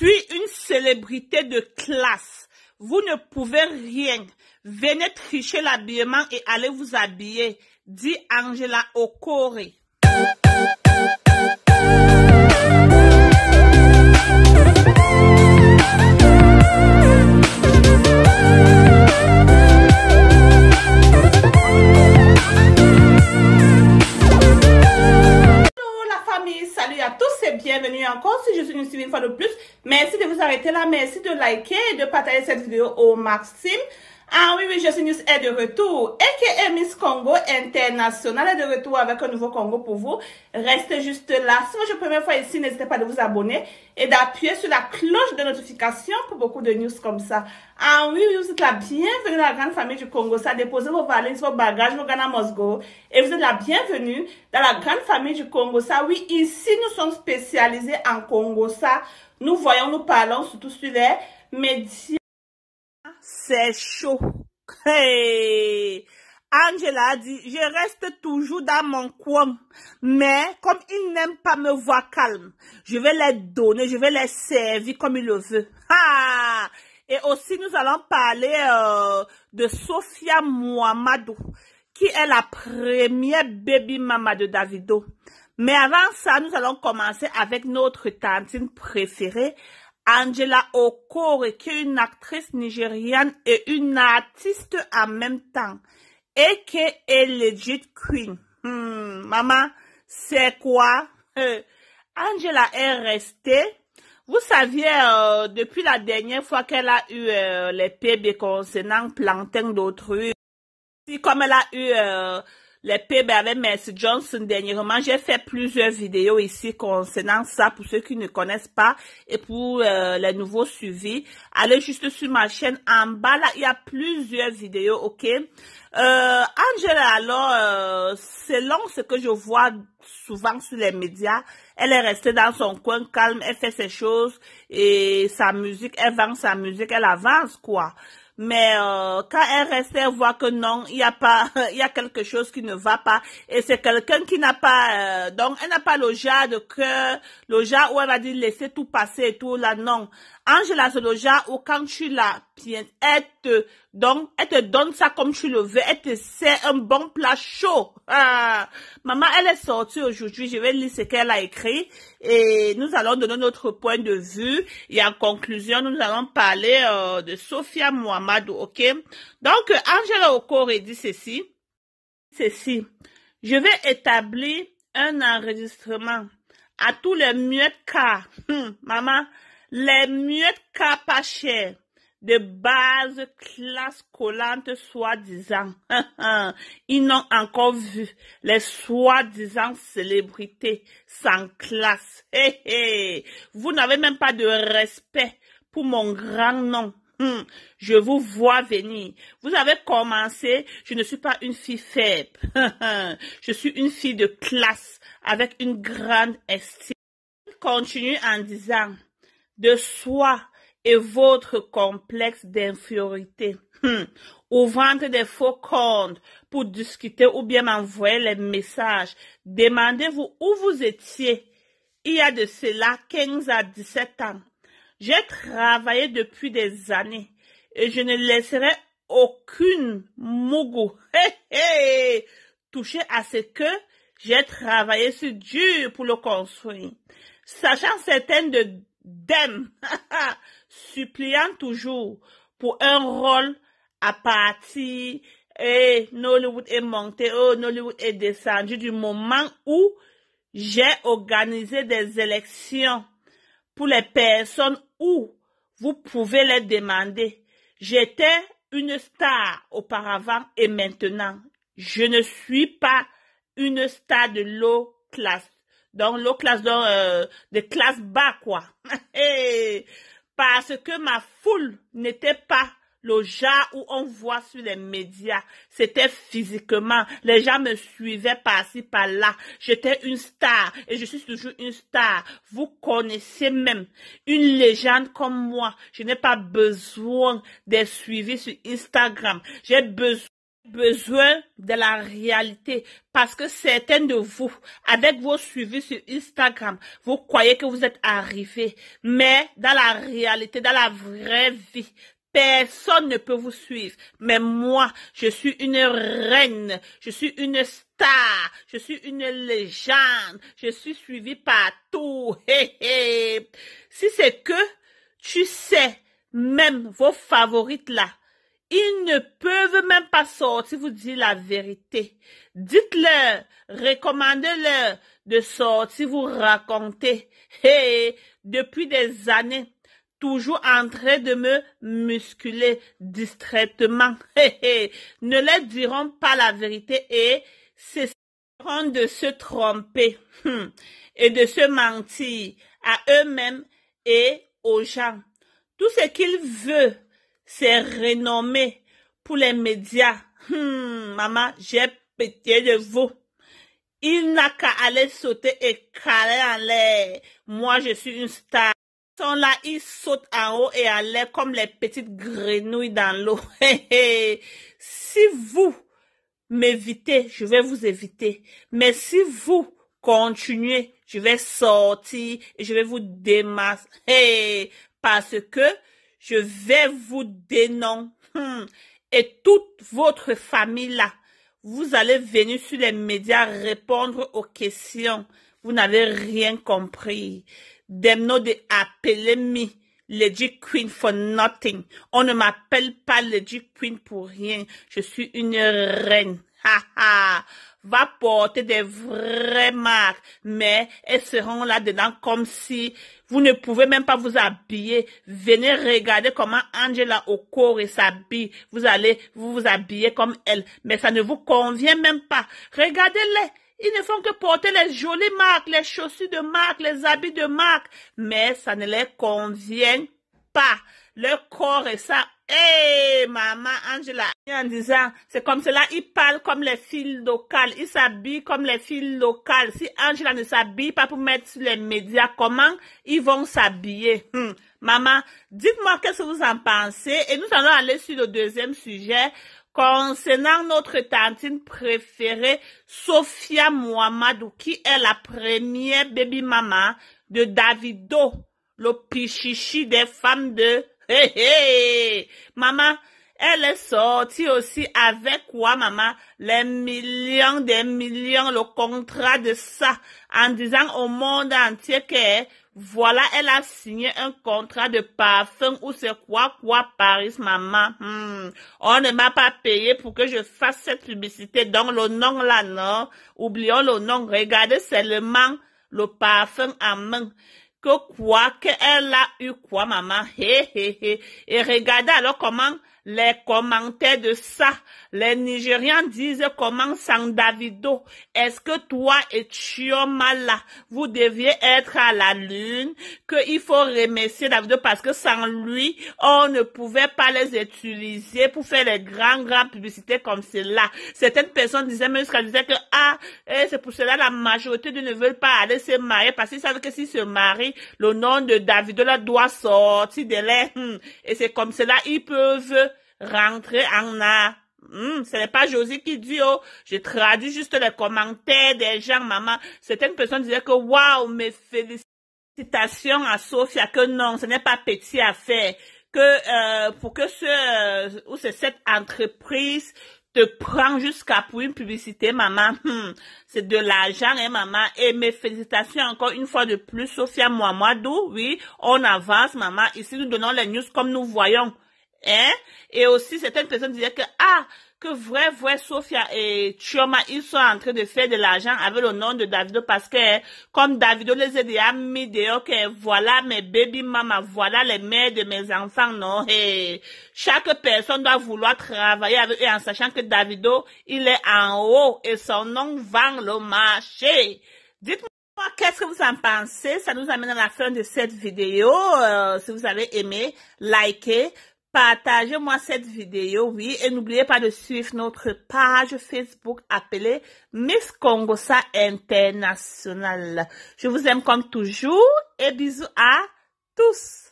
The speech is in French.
suis une célébrité de classe. Vous ne pouvez rien. Venez tricher l'habillement et allez vous habiller, dit Angela Okore. là. Merci de liker et de partager cette vidéo au maximum. Ah oui, oui, Suis News est de retour. Et que Miss Congo International est de retour avec un nouveau Congo pour vous. Restez juste là. Si c'est la première fois ici, n'hésitez pas de vous abonner et d'appuyer sur la cloche de notification pour beaucoup de news comme ça. Ah oui, oui, vous êtes la bienvenue dans la grande famille du Congo. Ça, déposez vos valises, vos bagages, vos à Mosgo. Et vous êtes la bienvenue dans la grande famille du Congo. Ça, oui, ici, nous sommes spécialisés en Congo. Ça, nous voyons, nous parlons surtout sur les médias c'est chaud. Angela dit, je reste toujours dans mon coin, mais comme il n'aime pas me voir calme, je vais les donner, je vais les servir comme il le veut. Ah! Et aussi, nous allons parler euh, de Sofia Mouamadou, qui est la première baby mama de Davido. Mais avant ça, nous allons commencer avec notre tantine préférée, Angela Okore, qui est une actrice nigériane et une artiste en même temps, et qui est legit queen. Hmm, maman, c'est quoi? Euh, Angela est restée. Vous saviez, euh, depuis la dernière fois qu'elle a eu euh, les PB concernant plantain d'autrui, comme elle a eu les pubs avec Mercy Johnson dernièrement. J'ai fait plusieurs vidéos ici concernant ça pour ceux qui ne connaissent pas et pour euh, les nouveaux suivis. Allez juste sur ma chaîne en bas, là, il y a plusieurs vidéos, ok? Euh, Angela, alors, euh, selon ce que je vois souvent sur les médias, elle est restée dans son coin calme, elle fait ses choses et sa musique, elle vend sa musique, elle avance, quoi mais euh, quand RSR voit que non, il y a pas, il y a quelque chose qui ne va pas, et c'est quelqu'un qui n'a pas, euh, donc elle n'a pas le genre de cœur, le genre où elle va dire laisser tout passer et tout là, non. Angela, c'est le genre où quand tu la elle te donc, elle te donne ça comme tu le veux. Elle te sert un bon plat chaud. Ah. Maman, elle est sortie aujourd'hui. Je vais lire ce qu'elle a écrit. Et nous allons donner notre point de vue. Et en conclusion, nous allons parler euh, de Sophia Mohamed. OK? Donc, Angela Okore dit ceci. Ceci. Je vais établir un enregistrement à tous les muettes cas. Hmm, maman, les muettes cas pas chers de base classe collante soi-disant. Ils n'ont encore vu les soi-disant célébrités sans classe. Vous n'avez même pas de respect pour mon grand nom. Hum. je vous vois venir. Vous avez commencé, je ne suis pas une fille faible. je suis une fille de classe avec une grande estime. Continue en disant, de soi et votre complexe d'infériorité. Ou hmm. vendre des faux comptes pour discuter ou bien m'envoyer les messages. Demandez-vous où vous étiez il y a de cela 15 à 17 ans. J'ai travaillé depuis des années et je ne laisserai aucune mougou toucher à ce que j'ai travaillé sur Dieu pour le construire. Sachant certaines de suppliant toujours pour un rôle à partir et Nollywood est monté, oh, Nollywood est descendu du moment où j'ai organisé des élections pour les personnes où vous pouvez les demander. J'étais une star auparavant et maintenant, je ne suis pas une star de low class. Donc, low class, euh, de classe bas, quoi. parce que ma foule n'était pas le genre où on voit sur les médias. C'était physiquement. Les gens me suivaient par-ci, par-là. J'étais une star et je suis toujours une star. Vous connaissez même une légende comme moi. Je n'ai pas besoin d'être suivi sur Instagram. J'ai besoin besoin de la réalité parce que certains de vous, avec vos suivis sur Instagram, vous croyez que vous êtes arrivés. Mais dans la réalité, dans la vraie vie, personne ne peut vous suivre. Mais moi, je suis une reine, je suis une star, je suis une légende, je suis suivie partout. Hey, Si c'est que tu sais, même vos favorites là, ils ne peuvent même pas sortir, vous dire la vérité. Dites-leur, recommandez-leur de sortir, vous raconter. depuis des années, toujours en train de me musculer distraitement. Ne leur diront pas la vérité et cesseront de se tromper hmm. et de se mentir à eux-mêmes et aux gens. Tout ce qu'ils veulent c'est renommé pour les médias. Hmm, maman, j'ai pitié de vous. Il n'a qu'à aller sauter et caler en l'air. Moi, je suis une star. Ils sont là, ils sautent en haut et en l'air comme les petites grenouilles dans l'eau. si vous m'évitez, je vais vous éviter. Mais si vous continuez, je vais sortir et je vais vous démasquer. parce que je vais vous dénoncer. Hmm. Et toute votre famille là, vous allez venir sur les médias répondre aux questions. Vous n'avez rien compris. Demno de appeler me Lady queen for nothing. On ne m'appelle pas Lady queen pour rien. Je suis une reine. Ha ha va porter des vraies marques, mais elles seront là-dedans comme si vous ne pouvez même pas vous habiller. Venez regarder comment Angela au Okore s'habille. Vous allez vous, vous habiller comme elle, mais ça ne vous convient même pas. Regardez-les. Ils ne font que porter les jolies marques, les chaussures de marque, les habits de marque, mais ça ne les convient pas. Le corps est ça eh, maman Angela, en disant, c'est comme cela, ils parlent comme les filles locales, Ils s'habillent comme les filles locales. Si Angela ne s'habille pas pour mettre sur les médias, comment ils vont s'habiller? Hum. Maman, dites-moi qu'est-ce que vous en pensez et nous allons aller sur le deuxième sujet concernant notre tantine préférée, Sophia Mouamadou, qui est la première baby maman de Davido, le pichichi des femmes de Maman, elle est sortie aussi avec quoi, maman? Les millions, des millions, le contrat de ça, en disant au monde entier que voilà, elle a signé un contrat de parfum ou c'est quoi, quoi, Paris, maman. Hmm. On ne m'a pas payé pour que je fasse cette publicité. Donc, le nom là, non. Oublions le nom. Regardez seulement le parfum à main que quoi qu'elle a eu quoi maman hé hé hé et regardez alors comment les commentaires de ça. Les Nigérians disent comment sans Davido, est-ce que toi et Chiomala, vous deviez être à la lune, qu'il faut remercier Davido parce que sans lui, on ne pouvait pas les utiliser pour faire les grandes, grands publicités comme cela. Certaines personnes disaient même ce que, ah, eh, c'est pour cela la majorité ne veulent pas aller se marier parce qu'ils savent que s'ils se marient, le nom de Davido là doit sortir de l'air. Hmm. Et c'est comme cela, ils peuvent rentrer en a. Hmm, ce n'est pas Josie qui dit, oh, j'ai traduit juste les commentaires des gens, maman. Certaines personnes disaient que, waouh, mes félicitations à Sophia, que non, ce n'est pas petit à faire. Que euh, pour que ce euh, ou cette entreprise te prend jusqu'à pour une publicité, maman, hmm, c'est de l'argent, hein, maman. Et mes félicitations encore une fois de plus, Sophia d'où, Oui, on avance, maman. Ici, nous donnons les news comme nous voyons. Hein? Et aussi, certaines personnes disaient que, ah, que vrai, vrai, Sophia et Chioma, ils sont en train de faire de l'argent avec le nom de Davido parce que, hein, comme Davido les a dit mis dehors que voilà mes baby mama voilà les mères de mes enfants, non? Et chaque personne doit vouloir travailler avec eux en sachant que Davido, il est en haut et son nom vend le marché. Dites-moi qu'est-ce que vous en pensez? Ça nous amène à la fin de cette vidéo. Euh, si vous avez aimé, likez, Partagez-moi cette vidéo, oui, et n'oubliez pas de suivre notre page Facebook appelée Miss Congosa International. Je vous aime comme toujours et bisous à tous.